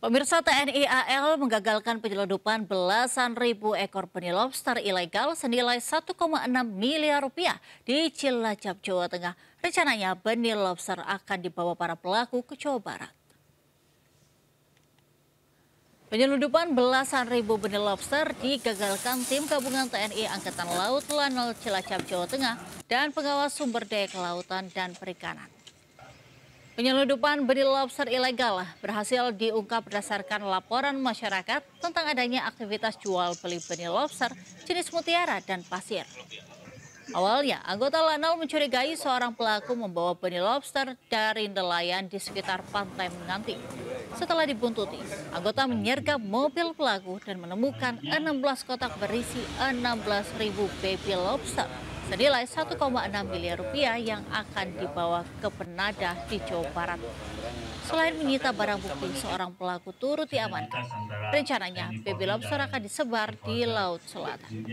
Pemirsa TNI AL menggagalkan penyelundupan belasan ribu ekor benih lobster ilegal senilai 1,6 miliar rupiah di Cilacap, Jawa Tengah. Rencananya benih lobster akan dibawa para pelaku ke Jawa Barat. Penyelundupan belasan ribu benih lobster digagalkan tim gabungan TNI Angkatan Laut Lanal Cilacap, Jawa Tengah dan pengawas sumber daya kelautan dan perikanan. Penyeludupan benih lobster ilegal berhasil diungkap berdasarkan laporan masyarakat tentang adanya aktivitas jual beli benih lobster jenis mutiara dan pasir. Awalnya, anggota Lanal mencurigai seorang pelaku membawa benih lobster dari nelayan di sekitar pantai Menganti. Setelah dibuntuti, anggota menyergap mobil pelaku dan menemukan 16 kotak berisi 16.000 baby lobster senilai 1,6 miliar rupiah yang akan dibawa ke penadah di Jawa Barat. Selain menyita barang bukti, seorang pelaku turut diamankan. Rencananya, baby lobster akan disebar di Laut Selatan.